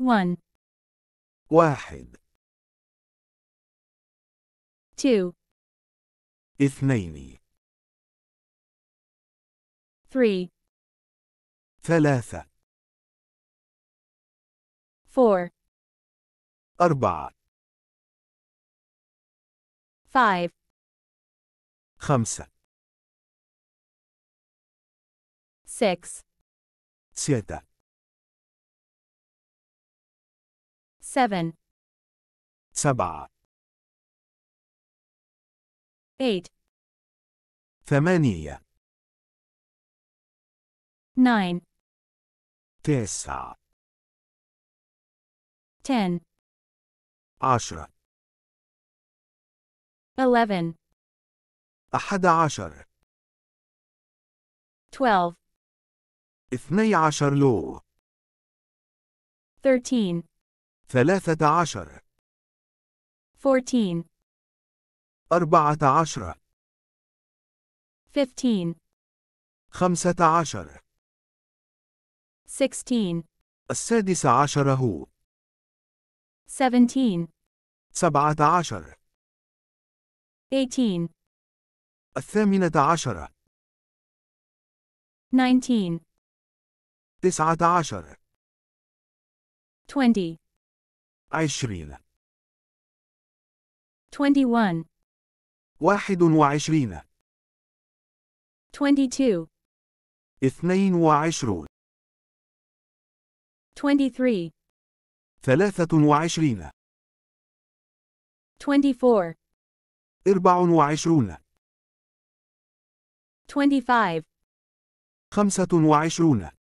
1 واحد 2 اثنين 3 ثلاثة 4 أربعة 5 خمسة 6 ستة 7 7 8 8 9 9 10 10 11 11 12 12 13 ثلاثة عشر 14 أربعة عشر خمسة عشر 16 السادس عشر هو سبعة عشر 18 الثامنة عشر 19 تسعة عشر عشرين twenty one واحد وعشرين twenty two اثنين وعشرون twenty three ثلاثة وعشرين twenty four أربع وعشرون twenty five خمسة وعشرون